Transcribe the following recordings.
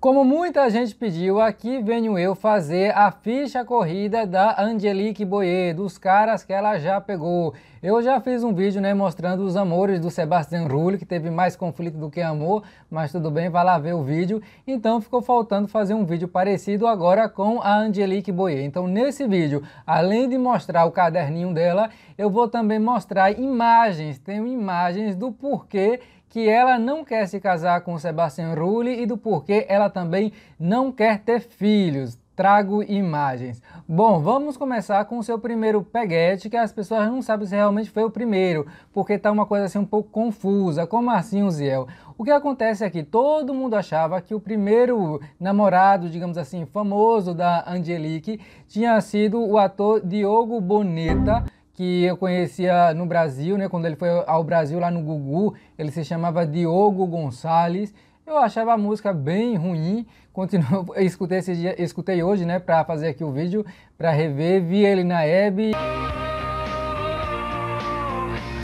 Como muita gente pediu, aqui venho eu fazer a ficha corrida da Angelique Boyer, dos caras que ela já pegou. Eu já fiz um vídeo né, mostrando os amores do Sebastian Rulli, que teve mais conflito do que amor, mas tudo bem, vai lá ver o vídeo. Então ficou faltando fazer um vídeo parecido agora com a Angelique Boyer. Então nesse vídeo, além de mostrar o caderninho dela, eu vou também mostrar imagens, tenho imagens do porquê que ela não quer se casar com Sebastian Rulli e do porquê ela também não quer ter filhos. Trago imagens. Bom, vamos começar com o seu primeiro peguete, que as pessoas não sabem se realmente foi o primeiro, porque tá uma coisa assim um pouco confusa. Como assim, Uziel? O que acontece é que todo mundo achava que o primeiro namorado, digamos assim, famoso da Angelique tinha sido o ator Diogo Boneta que eu conhecia no Brasil, né? Quando ele foi ao Brasil lá no Gugu, ele se chamava Diogo Gonçalves. Eu achava a música bem ruim, continuo, escutei, esse dia, escutei hoje, né, para fazer aqui o vídeo, para rever, vi ele na Hebe.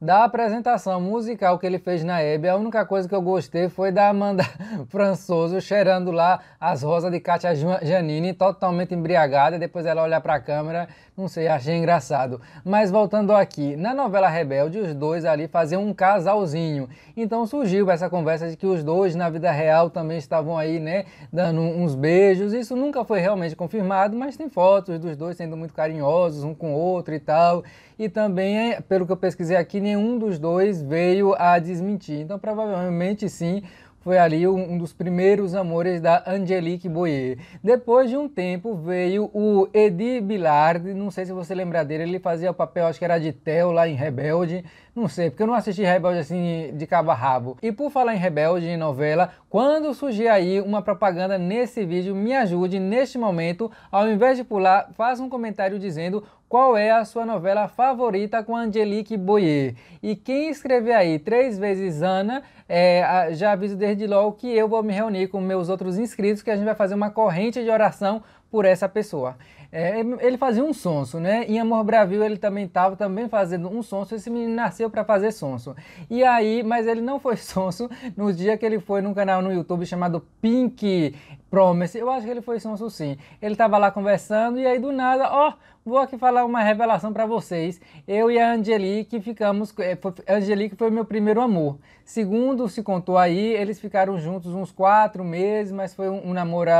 Da apresentação musical que ele fez na Hebe, a única coisa que eu gostei foi da Amanda Françoso cheirando lá as rosas de Katia Janine, totalmente embriagada, depois ela olha para a câmera, não sei, achei engraçado. Mas voltando aqui, na novela Rebelde, os dois ali faziam um casalzinho, então surgiu essa conversa de que os dois na vida real também estavam aí, né, dando uns beijos, isso nunca foi realmente confirmado, mas tem fotos dos dois sendo muito carinhosos um com o outro e tal e também, é, pelo que eu pesquisei aqui, nenhum dos dois veio a desmentir. Então, provavelmente sim, foi ali um dos primeiros amores da Angelique Boyer. Depois de um tempo veio o Edi Bilard, não sei se você lembra dele, ele fazia o papel, acho que era de Theo lá em Rebelde, não sei, porque eu não assisti Rebelde assim de cabo a rabo. E por falar em Rebelde, em novela, quando surgir aí uma propaganda nesse vídeo, me ajude neste momento, ao invés de pular, faça um comentário dizendo qual é a sua novela favorita com Angelique Boyer. E quem escrever aí três vezes Ana, é, já aviso desde logo que eu vou me reunir com meus outros inscritos, que a gente vai fazer uma corrente de oração por essa pessoa. É, ele fazia um sonso, né? Em Amor Bravio ele também estava também fazendo um sonso. Esse menino nasceu para fazer sonso. E aí, mas ele não foi sonso no dia que ele foi num canal no YouTube chamado Pink Promise. Eu acho que ele foi sonso sim. Ele tava lá conversando e aí do nada, ó, oh, vou aqui falar uma revelação para vocês. Eu e a Angelique ficamos. Eh, Angelique foi meu primeiro amor. Segundo se contou aí, eles ficaram juntos uns quatro meses, mas foi um, um namoro,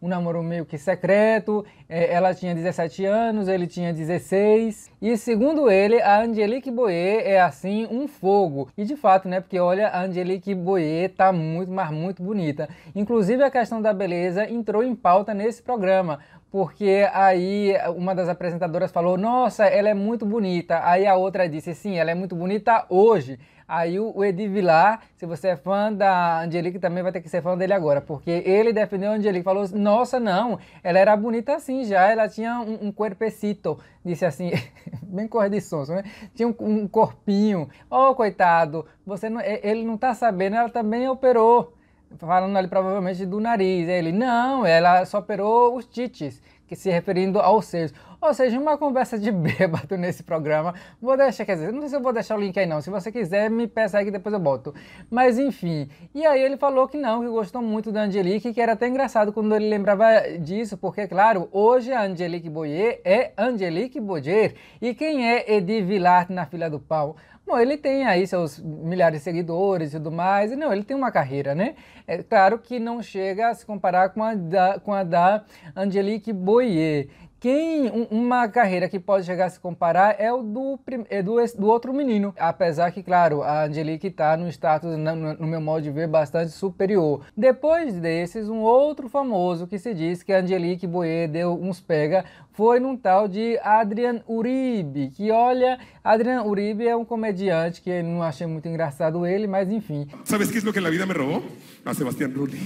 um namoro meio que secreto. Eh, ela tinha 17 anos, ele tinha 16. E segundo ele, a Angelique Boyer é assim um fogo. E de fato, né? Porque olha, a Angelique Boyer tá muito, mas muito bonita. Inclusive a questão da beleza entrou em pauta nesse programa, porque aí uma das apresentadoras falou: Nossa, ela é muito bonita. Aí a outra disse: Sim, ela é muito bonita hoje. Aí o Edi Vilar, se você é fã da Angelique, também vai ter que ser fã dele agora, porque ele defendeu a Angelique, falou: Nossa, não, ela era bonita assim já, ela tinha um, um cuerpecito, disse assim, bem cor de sonso, né? Tinha um, um corpinho. Oh, coitado, você não, ele não tá sabendo, ela também operou falando ali provavelmente do nariz. Ele, não, ela só operou os tites, que se referindo aos seios. Ou seja, uma conversa de bêbado nesse programa. Vou deixar, quer dizer, não sei se eu vou deixar o link aí não. Se você quiser, me peça aí que depois eu boto. Mas enfim. E aí ele falou que não, que gostou muito da Angelique, que era até engraçado quando ele lembrava disso, porque, claro, hoje a Angelique Boyer é Angelique Boyer. E quem é Edi Villard na fila do pau? Bom, ele tem aí seus milhares de seguidores e tudo mais. Não, ele tem uma carreira, né? É claro que não chega a se comparar com a da, com a da Angelique Boyer, quem, uma carreira que pode chegar a se comparar é o do, é do, do outro menino. Apesar que, claro, a Angelique está no status, no, no meu modo de ver, bastante superior. Depois desses, um outro famoso que se diz que a Angelique Boyer deu uns pega foi num tal de Adrian Uribe, que olha, Adrian Uribe é um comediante que eu não achei muito engraçado ele, mas enfim. Sabes que é o que a vida me roubou? A Sebastián Rulli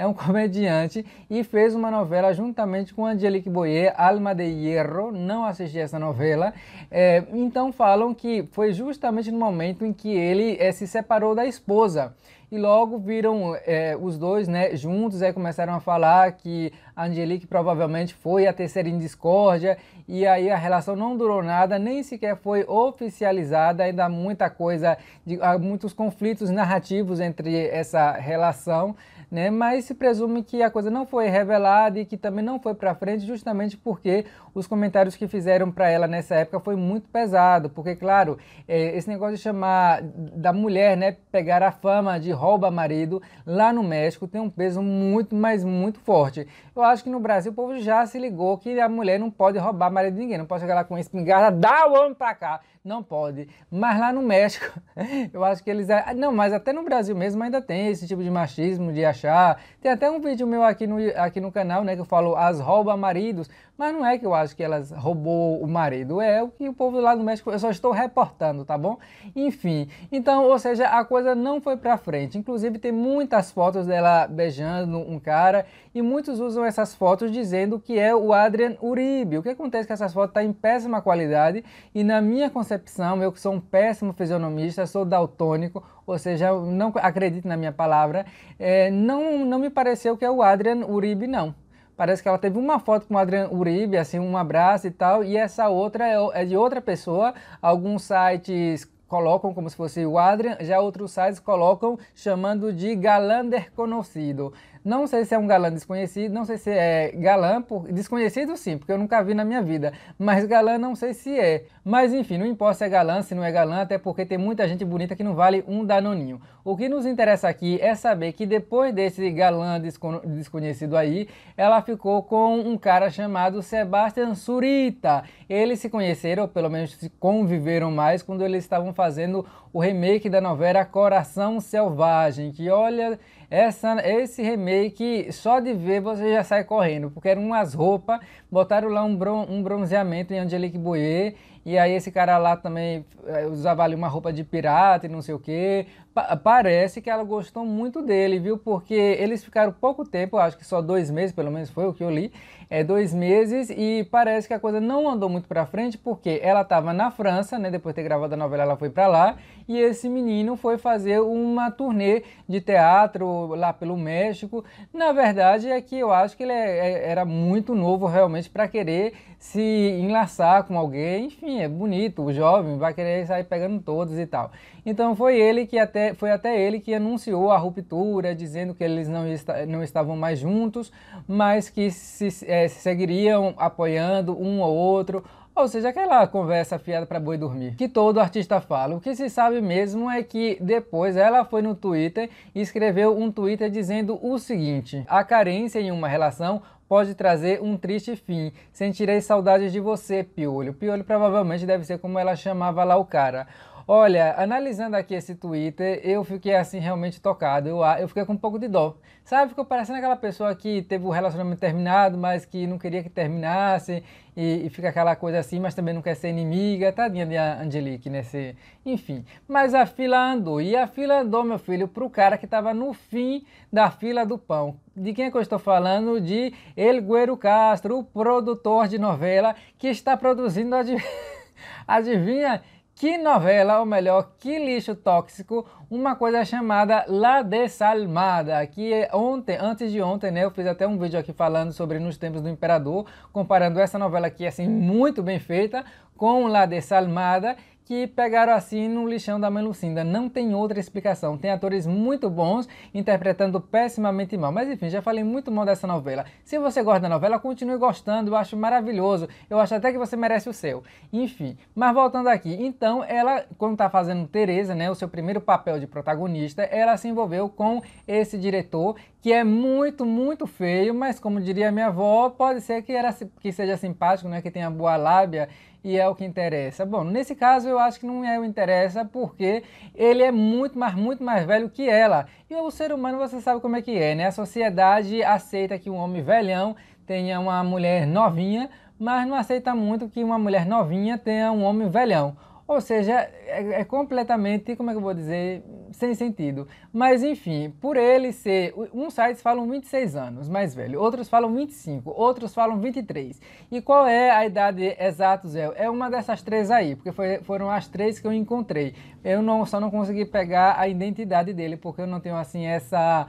é um comediante e fez uma novela juntamente com Angelique Boyer, Alma de Hierro, não assisti essa novela. É, então falam que foi justamente no momento em que ele é, se separou da esposa e logo viram é, os dois né, juntos, aí começaram a falar que Angelique provavelmente foi a terceira em discórdia, e aí a relação não durou nada, nem sequer foi oficializada, ainda há muita coisa, de, há muitos conflitos narrativos entre essa relação, né? Mas se presume que a coisa não foi revelada e que também não foi para frente, justamente porque os comentários que fizeram para ela nessa época foi muito pesado, porque claro, é, esse negócio de chamar da mulher, né, pegar a fama de rouba marido lá no México tem um peso muito, mas muito forte. Eu acho que no Brasil o povo já se ligou que a mulher não pode roubar marido de ninguém, não pode chegar lá com uma espingarda, dá o homem para cá, não pode. Mas lá no México, eu acho que eles, é, não, mas até no Brasil mesmo ainda tem esse tipo de machismo de achar achar. Tem até um vídeo meu aqui no, aqui no canal, né, que eu falo as rouba maridos, mas não é que eu acho que elas roubou o marido, é o que o povo lá no México, eu só estou reportando, tá bom? Enfim, então, ou seja, a coisa não foi pra frente. Inclusive tem muitas fotos dela beijando um cara e muitos usam essas fotos dizendo que é o Adrian Uribe. O que acontece é que essas fotos estão tá em péssima qualidade e na minha concepção, eu que sou um péssimo fisionomista, sou daltônico, ou seja, não acredito na minha palavra, é, não, não me pareceu que é o Adrian Uribe, não parece que ela teve uma foto com o Adrian Uribe, assim, um abraço e tal, e essa outra é, é de outra pessoa. Alguns sites colocam como se fosse o Adrian, já outros sites colocam chamando de galander conhecido. Não sei se é um galã desconhecido, não sei se é galã, por... desconhecido sim, porque eu nunca vi na minha vida, mas galã não sei se é. Mas enfim, não importa se é galã, se não é galã, até porque tem muita gente bonita que não vale um danoninho. O que nos interessa aqui é saber que depois desse galã descon... desconhecido aí, ela ficou com um cara chamado Sebastian Surita. Eles se conheceram, ou pelo menos se conviveram mais, quando eles estavam fazendo o remake da novela Coração Selvagem, que olha, essa, esse remake, só de ver você já sai correndo, porque eram umas roupas, botaram lá um, bron, um bronzeamento em Angelique Boyer e aí esse cara lá também eh, usava ali uma roupa de pirata e não sei o quê. Pa parece que ela gostou muito dele, viu? Porque eles ficaram pouco tempo, acho que só dois meses, pelo menos foi o que eu li, é dois meses e parece que a coisa não andou muito para frente porque ela estava na França, né? Depois de ter gravado a novela, ela foi para lá e esse menino foi fazer uma turnê de teatro lá pelo México. Na verdade é que eu acho que ele é, é, era muito novo realmente para querer se enlaçar com alguém, enfim é bonito, o jovem vai querer sair pegando todos e tal. Então foi ele que até foi até ele que anunciou a ruptura, dizendo que eles não, não estavam mais juntos, mas que se é, seguiriam apoiando um ou outro, ou seja, aquela conversa fiada para boi dormir, que todo artista fala. O que se sabe mesmo é que depois ela foi no Twitter e escreveu um Twitter dizendo o seguinte: a carência em uma relação pode trazer um triste fim. Sentirei saudades de você, Piolho. Piolho provavelmente deve ser como ela chamava lá o cara. Olha, analisando aqui esse Twitter, eu fiquei assim realmente tocado. Eu, eu fiquei com um pouco de dó. Sabe, ficou parecendo aquela pessoa que teve o um relacionamento terminado, mas que não queria que terminasse, e, e, fica aquela coisa assim, mas também não quer ser inimiga. Tadinha de Angelique nesse. Né, enfim. Mas a fila andou. E a fila andou, meu filho, pro cara que tava no fim da fila do pão. De quem é que eu estou falando? De El Guero Castro, o produtor de novela que está produzindo. Adiv... Adivinha? que novela, ou melhor, que lixo tóxico, uma coisa chamada La Desalmada, que ontem, antes de ontem, né, eu fiz até um vídeo aqui falando sobre Nos Tempos do Imperador, comparando essa novela aqui, assim, muito bem feita, com La Desalmada, que pegaram assim no lixão da mãe Lucinda. Não tem outra explicação. Tem atores muito bons interpretando pessimamente mal. Mas enfim, já falei muito mal dessa novela. Se você gosta da novela, continue gostando. Eu acho maravilhoso. Eu acho até que você merece o seu. Enfim, mas voltando aqui. Então, ela, quando tá fazendo Tereza, né, o seu primeiro papel de protagonista, ela se envolveu com esse diretor que é muito, muito feio, mas como diria minha avó, pode ser que, era, que seja simpático, né, que tenha boa lábia e é o que interessa. Bom, nesse caso eu acho que não é o interessa porque ele é muito mais, muito mais velho que ela. E o ser humano você sabe como é que é, né? A sociedade aceita que um homem velhão tenha uma mulher novinha, mas não aceita muito que uma mulher novinha tenha um homem velhão. Ou seja, é, é completamente, como é que eu vou dizer, sem sentido. Mas enfim, por ele ser. Uns sites falam 26 anos mais velho, outros falam 25, outros falam 23. E qual é a idade exata, Zé? É uma dessas três aí, porque foi, foram as três que eu encontrei. Eu não, só não consegui pegar a identidade dele, porque eu não tenho assim essa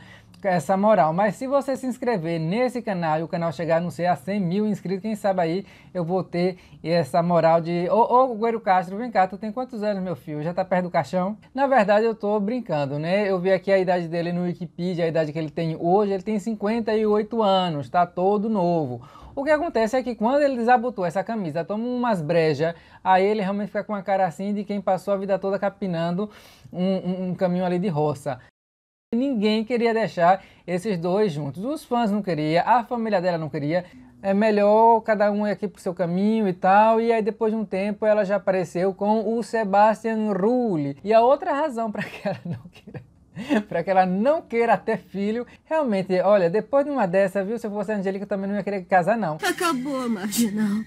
essa moral. Mas se você se inscrever nesse canal e o canal chegar a não ser a 100 mil inscritos, quem sabe aí eu vou ter essa moral de... Ô, ô Guero Castro, vem cá, tu tem quantos anos, meu filho? Já tá perto do caixão? Na verdade, eu tô brincando, né? Eu vi aqui a idade dele no Wikipedia, a idade que ele tem hoje, ele tem 58 anos, tá todo novo. O que acontece é que quando ele desabotou essa camisa, toma umas brejas, aí ele realmente fica com uma cara assim de quem passou a vida toda capinando um, um, um caminho ali de roça. Ninguém queria deixar esses dois juntos. Os fãs não queriam, a família dela não queria. É melhor cada um ir aqui pro seu caminho e tal. E aí, depois de um tempo, ela já apareceu com o Sebastian Rulli. E a outra razão para que ela não queira para que ela não queira ter filho. Realmente, olha, depois de uma dessa, viu? Se eu fosse a Angélica, eu também não ia querer casar, não. Acabou, marginal.